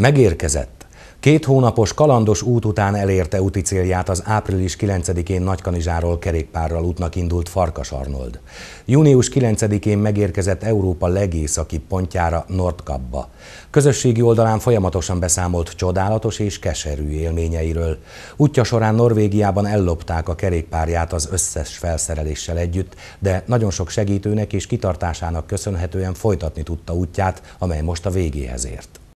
Megérkezett. Két hónapos kalandos út után elérte úti célját az április 9-én Nagykanizsáról kerékpárral útnak indult Farkas Arnold. Június 9-én megérkezett Európa legészakibb pontjára Nordkapba. Közösségi oldalán folyamatosan beszámolt csodálatos és keserű élményeiről. Útja során Norvégiában ellopták a kerékpárját az összes felszereléssel együtt, de nagyon sok segítőnek és kitartásának köszönhetően folytatni tudta útját, amely most a végéhez ért.